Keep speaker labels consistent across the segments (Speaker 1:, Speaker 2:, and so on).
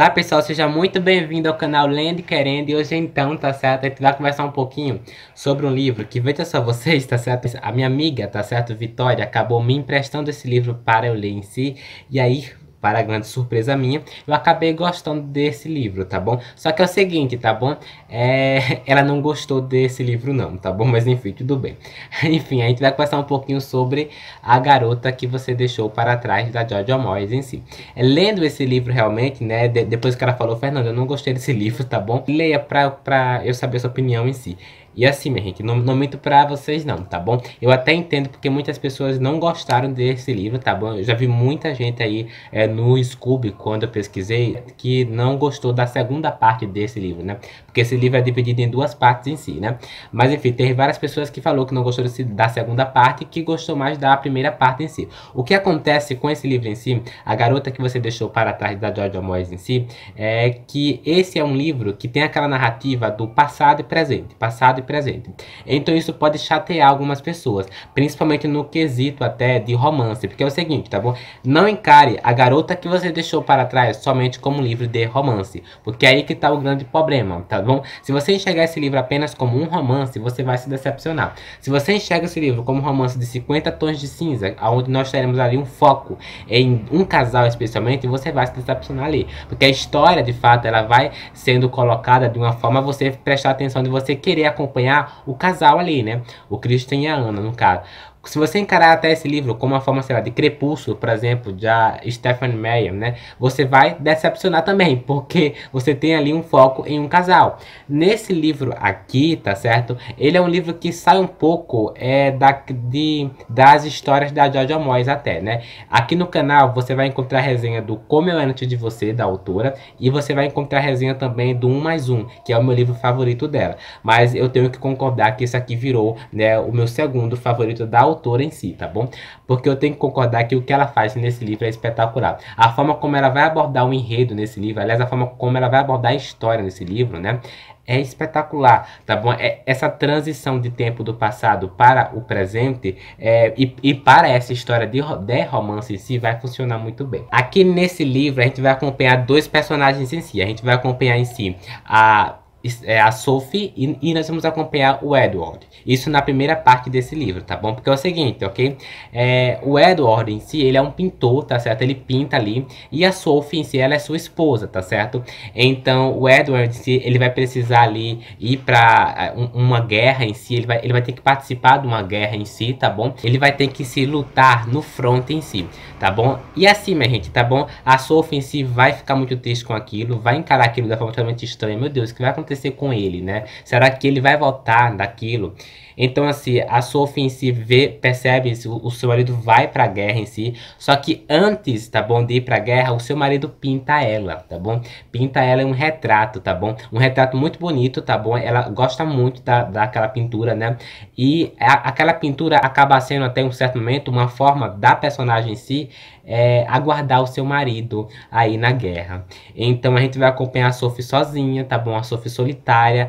Speaker 1: Olá pessoal, seja muito bem-vindo ao canal Lendo e Querendo e hoje então, tá certo, a gente vai conversar um pouquinho sobre um livro que, veja só vocês, tá certo, a minha amiga, tá certo, Vitória, acabou me emprestando esse livro para eu ler em si e aí para grande surpresa minha, eu acabei gostando desse livro, tá bom? Só que é o seguinte, tá bom? É, ela não gostou desse livro não, tá bom? Mas enfim, tudo bem. enfim, a gente vai conversar um pouquinho sobre A Garota que Você Deixou para Trás, da Georgia Moyes em si. É, lendo esse livro realmente, né, de, depois que ela falou, Fernando, eu não gostei desse livro, tá bom? Leia pra, pra eu saber a sua opinião em si. E assim, minha gente, não, não minto pra vocês não, tá bom? Eu até entendo porque muitas pessoas não gostaram desse livro, tá bom? Eu já vi muita gente aí é, no Scooby, quando eu pesquisei, que não gostou da segunda parte desse livro, né? Porque esse livro é dividido em duas partes em si, né? Mas enfim, teve várias pessoas que falou que não gostou desse, da segunda parte, e que gostou mais da primeira parte em si. O que acontece com esse livro em si, A Garota que Você Deixou para Trás da George Moyes em si, é que esse é um livro que tem aquela narrativa do passado e presente, passado e presente. Então isso pode chatear algumas pessoas, principalmente no quesito até de romance, porque é o seguinte, tá bom? Não encare A Garota garota que você deixou para trás somente como livro de romance, porque é aí que está o grande problema, tá bom? Se você enxergar esse livro apenas como um romance, você vai se decepcionar. Se você enxerga esse livro como um romance de 50 tons de cinza, onde nós teremos ali um foco em um casal especialmente, você vai se decepcionar ali, porque a história de fato ela vai sendo colocada de uma forma você prestar atenção de você querer acompanhar o casal ali, né? O Christian e a Ana, no caso se você encarar até esse livro como uma forma, sei lá, de Crepúsculo, por exemplo, de Stephanie Meyer, né? Você vai decepcionar também, porque você tem ali um foco em um casal. Nesse livro aqui, tá certo? Ele é um livro que sai um pouco é, da, de, das histórias da Georgia Moyes até, né? Aqui no canal você vai encontrar a resenha do Como Eu Antes de Você, da autora, e você vai encontrar a resenha também do Um mais Um, que é o meu livro favorito dela. Mas eu tenho que concordar que isso aqui virou né, o meu segundo favorito da autora em si, tá bom? Porque eu tenho que concordar que o que ela faz nesse livro é espetacular. A forma como ela vai abordar o enredo nesse livro, aliás, a forma como ela vai abordar a história nesse livro, né? É espetacular, tá bom? É, essa transição de tempo do passado para o presente é, e, e, para essa história de, de romance em si vai funcionar muito bem. Aqui nesse livro a gente vai acompanhar dois personagens em si. A gente vai acompanhar em si a é a Sophie e, e, nós vamos acompanhar o Edward. Isso na primeira parte desse livro, tá bom? Porque é o seguinte, ok? É, o Edward em si, ele é um pintor, tá certo? Ele pinta ali. E a Sophie em si, ela é sua esposa, tá certo? Então, o Edward em si, ele vai precisar ali ir pra é, uma guerra em si. Ele vai, ele vai ter que participar de uma guerra em si, tá bom? Ele vai ter que se lutar no front em si, tá bom? E assim, minha gente, tá bom? A Sophie em si vai ficar muito triste com aquilo, vai encarar aquilo da forma totalmente estranha. Meu Deus, o que vai acontecer? acontecer com ele, né? Será que ele vai voltar daquilo? Então, assim, a sua ofensiva vê, percebe, o, o seu marido vai pra guerra em si. Só que antes, tá bom, de ir pra guerra, o seu marido pinta ela, tá bom? Pinta ela em é um retrato, tá bom? Um retrato muito bonito, tá bom? Ela gosta muito da, daquela pintura, né? E a, aquela pintura acaba sendo até um certo momento uma forma da personagem em si é, aguardar o seu marido aí na guerra. Então a gente vai acompanhar a Sophie sozinha, tá bom? A Sophie solitária,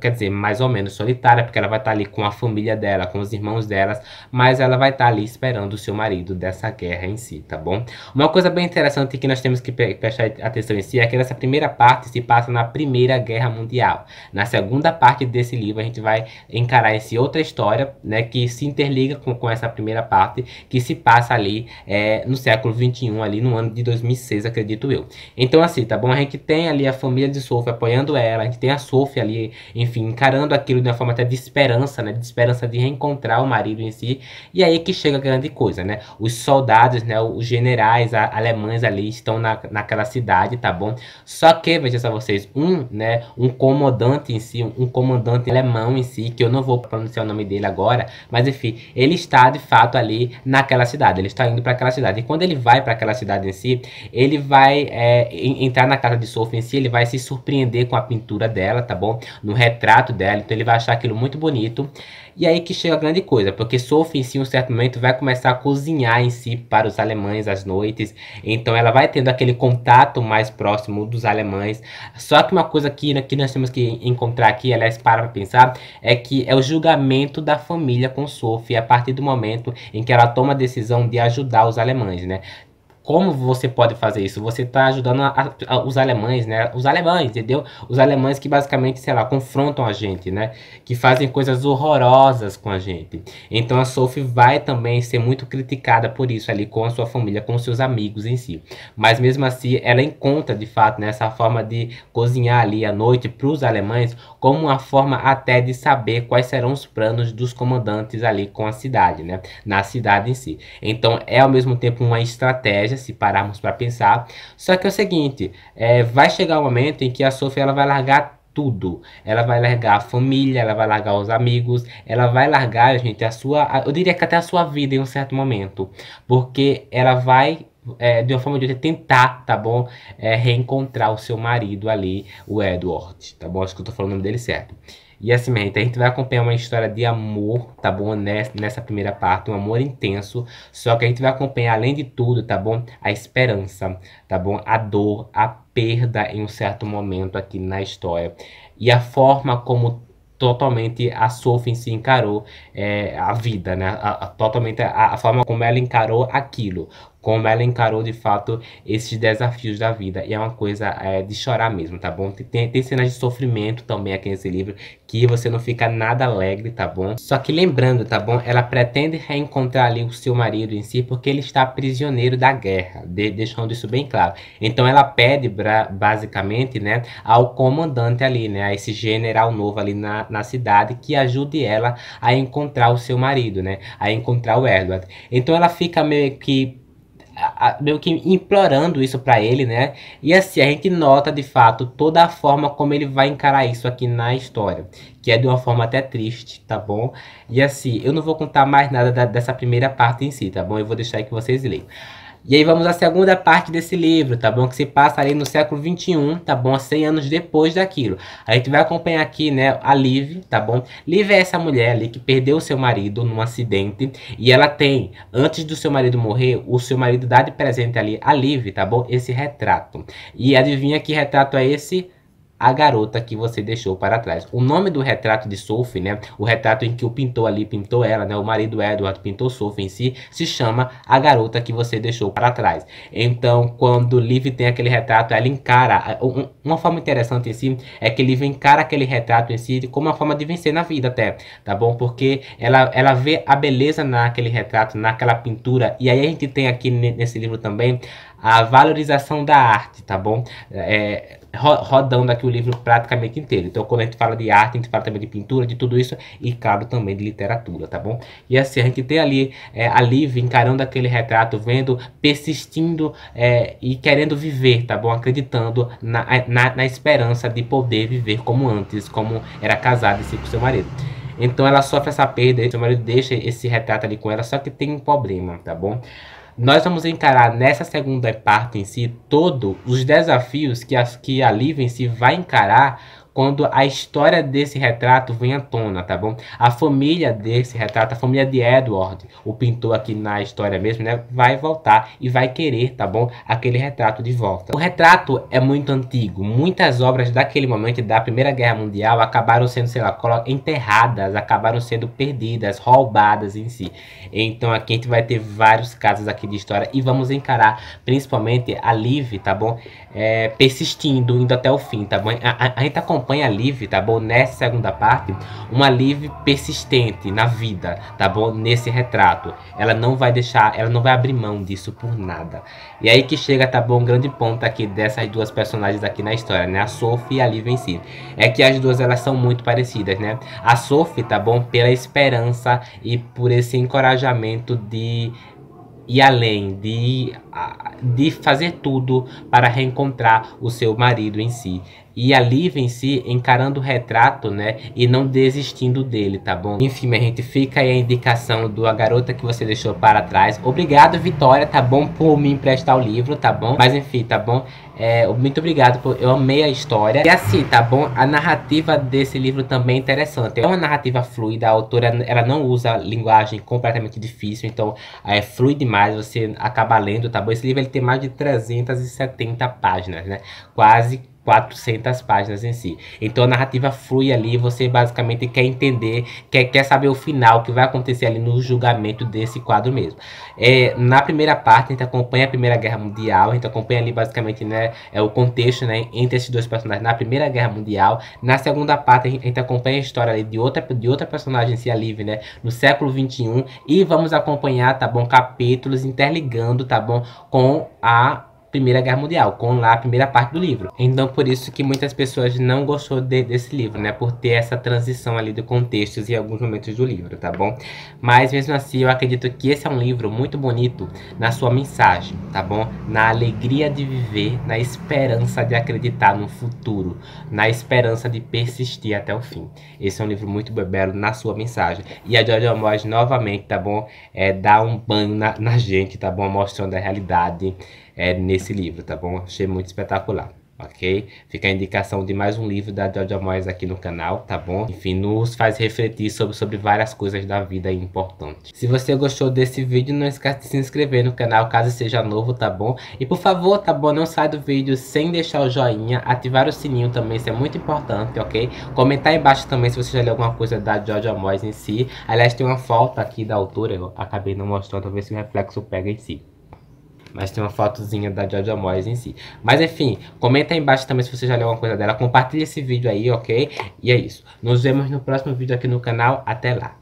Speaker 1: quer dizer, mais ou menos solitária, porque ela vai vai estar tá ali com a família dela, com os irmãos delas, mas ela vai estar tá ali esperando o seu marido dessa guerra em si, tá bom? Uma coisa bem interessante que nós temos que prestar atenção em si é que nessa primeira parte se passa na Primeira Guerra Mundial. Na segunda parte desse livro a gente vai encarar esse outra história, né, que se interliga com, com essa primeira parte, que se passa ali é, no século 21, ali no ano de 2006, acredito eu. Então assim, tá bom? A gente tem ali a família de Sophie apoiando ela, a gente tem a Sophie ali, enfim, encarando aquilo de uma forma até de esperança, esperança, né? De esperança de reencontrar o marido em si. E aí que chega a grande coisa, né? Os soldados, né? Os generais a, alemães ali estão na, naquela cidade, tá bom? Só que, veja só vocês, um, né? Um comandante em si, um comandante alemão em si, que eu não vou pronunciar o nome dele agora, mas enfim, ele está de fato ali naquela cidade. Ele está indo para aquela cidade. E quando ele vai para aquela cidade em si, ele vai é, entrar na casa de Sophie em si, ele vai se surpreender com a pintura dela, tá bom? No retrato dela. Então ele vai achar aquilo muito bonito bonito. E aí que chega a grande coisa, porque Sophie, em si, um certo momento, vai começar a cozinhar em si para os alemães às noites. Então ela vai tendo aquele contato mais próximo dos alemães. Só que uma coisa que, que nós temos que encontrar aqui, aliás, para pensar, é que é o julgamento da família com Sophie a partir do momento em que ela toma a decisão de ajudar os alemães, né? Como você pode fazer isso? Você está ajudando a, a, os alemães, né? Os alemães, entendeu? Os alemães que basicamente, sei lá, confrontam a gente, né? Que fazem coisas horrorosas com a gente. Então a Sophie vai também ser muito criticada por isso ali com a sua família, com seus amigos em si. Mas mesmo assim, ela encontra de fato nessa né, forma de cozinhar ali à noite para os alemães como uma forma até de saber quais serão os planos dos comandantes ali com a cidade, né? Na cidade em si. Então é ao mesmo tempo uma estratégia se pararmos para pensar. Só que é o seguinte, é, vai chegar o um momento em que a Sophie ela vai largar tudo. Ela vai largar a família, ela vai largar os amigos, ela vai largar, gente, a sua, eu diria que até a sua vida em um certo momento, porque ela vai é, de uma forma de outra, tentar, tá bom? É, reencontrar o seu marido ali, o Edward, tá bom? Acho que eu tô falando o nome dele certo. E assim, minha gente, a gente vai acompanhar uma história de amor, tá bom? Nessa primeira parte, um amor intenso. Só que a gente vai acompanhar, além de tudo, tá bom? A esperança, tá bom? A dor, a perda em um certo momento aqui na história. E a forma como totalmente a Sophie se encarou é, a vida, né? A, a, totalmente a, a forma como ela encarou aquilo como ela encarou de fato esses desafios da vida. E é uma coisa é, de chorar mesmo, tá bom? Tem, tem cenas de sofrimento também aqui nesse livro que você não fica nada alegre, tá bom? Só que lembrando, tá bom? Ela pretende reencontrar ali o seu marido em si porque ele está prisioneiro da guerra, de, deixando isso bem claro. Então ela pede pra, basicamente, né, ao comandante ali, né, a esse general novo ali na, na cidade que ajude ela a encontrar o seu marido, né, a encontrar o Edward. Então ela fica meio que a, meio que implorando isso para ele, né? E assim a gente nota de fato toda a forma como ele vai encarar isso aqui na história, que é de uma forma até triste, tá bom? E assim, eu não vou contar mais nada da, dessa primeira parte em si, tá bom? Eu vou deixar aí que vocês leiam. E aí vamos à segunda parte desse livro, tá bom? Que se passa ali no século 21, tá bom? 100 anos depois daquilo. A gente vai acompanhar aqui, né, a Liv, tá bom? Liv é essa mulher ali que perdeu seu marido num acidente e ela tem, antes do seu marido morrer, o seu marido dá de presente ali a Liv, tá bom? Esse retrato. E adivinha que retrato é esse? a garota que você deixou para trás. O nome do retrato de Sophie, né, o retrato em que o pintor ali pintou ela, né, o marido Edward pintou Sophie em si, se chama A Garota que Você Deixou para Trás. Então, quando Liv tem aquele retrato, ela encara, uma forma interessante em assim, si é que Liv encara aquele retrato em si como uma forma de vencer na vida até, tá bom? Porque ela, ela vê a beleza naquele retrato, naquela pintura, e aí a gente tem aqui nesse livro também a valorização da arte, tá bom? É, rodando aqui o livro praticamente inteiro. Então, quando a gente fala de arte, a gente fala também de pintura, de tudo isso, e claro, também de literatura, tá bom? E assim, a gente tem ali é, a Liv encarando aquele retrato, vendo, persistindo é, e querendo viver, tá bom? Acreditando na, na, na esperança de poder viver como antes, como era casada e assim, com seu marido. Então ela sofre essa perda, seu marido deixa esse retrato ali com ela, só que tem um problema, tá bom? Nós vamos encarar nessa segunda parte em si todos os desafios que, as, que a Live vai encarar quando a história desse retrato vem à tona, tá bom? A família desse retrato, a família de Edward, o pintor aqui na história mesmo, né, vai voltar e vai querer, tá bom, aquele retrato de volta. O retrato é muito antigo, muitas obras daquele momento da Primeira Guerra Mundial acabaram sendo, sei lá, enterradas, acabaram sendo perdidas, roubadas em si. Então aqui a gente vai ter vários casos aqui de história e vamos encarar principalmente a Liv, tá bom? É, persistindo, indo até o fim, tá bom? A, a, a gente acompanha tá campanha Liv, tá bom? Nessa segunda parte, uma Liv persistente na vida, tá bom? Nesse retrato. Ela não vai deixar, ela não vai abrir mão disso por nada. E aí que chega, tá bom? Um grande ponto aqui dessas duas personagens aqui na história, né? A Sophie e a Liv em si. É que as duas elas são muito parecidas, né? A Sophie, tá bom? Pela esperança e por esse encorajamento de e além de, ah, de fazer tudo para reencontrar o seu marido em si e a Liv em si encarando o retrato, né, e não desistindo dele, tá bom? Enfim, a gente fica aí a indicação do A Garota Que Você Deixou Para Trás. Obrigado, Vitória, tá bom, por me emprestar o livro, tá bom? Mas enfim, tá bom? É, muito obrigado, por, eu amei a história. E assim, tá bom? A narrativa desse livro também é interessante. É uma narrativa fluida, a autora ela não usa linguagem completamente difícil, então é fluido demais, você acaba lendo, tá bom? Esse livro ele tem mais de 370 páginas, né? Quase 400 páginas em si. Então a narrativa flui ali, você basicamente quer entender, quer, quer saber o final, o que vai acontecer ali no julgamento desse quadro mesmo. É, na primeira parte, a gente acompanha a Primeira Guerra Mundial, a gente acompanha ali basicamente né, é, o contexto né, entre esses dois personagens na Primeira Guerra Mundial. Na segunda parte, a gente acompanha a história ali de outra, de outra personagem, se a né, no século 21 e vamos acompanhar, tá bom, capítulos interligando, tá bom, com a Primeira Guerra Mundial, com lá a primeira parte do livro. Então, por isso que muitas pessoas não gostou de, desse livro, né? Por ter essa transição ali de contextos e alguns momentos do livro, tá bom? Mas mesmo assim, eu acredito que esse é um livro muito bonito na sua mensagem, tá bom? Na alegria de viver, na esperança de acreditar no futuro, na esperança de persistir até o fim. Esse é um livro muito belo na sua mensagem. E a Georgia Moyes, novamente, tá bom? É, dar um banho na, na gente, tá bom? Mostrando a realidade é, nesse livro, tá bom? Achei muito espetacular ok? Fica a indicação de mais um livro da Georgia Moyes aqui no canal, tá bom? Enfim, nos faz refletir sobre, sobre várias coisas da vida importantes. Se você gostou desse vídeo, não esquece de se inscrever no canal caso seja novo, tá bom? E por favor, tá bom? Não sai do vídeo sem deixar o joinha, ativar o sininho também, isso é muito importante, ok? Comentar embaixo também se você já leu alguma coisa da Georgia Moyes em si. Aliás, tem uma foto aqui da autora, eu acabei não mostrando, talvez se o reflexo pega em si. Mas tem uma fotozinha da Georgia Moyes em si. Mas enfim, comenta aí embaixo também se você já leu alguma coisa dela. Compartilha esse vídeo aí, ok? E é isso. Nos vemos no próximo vídeo aqui no canal. Até lá.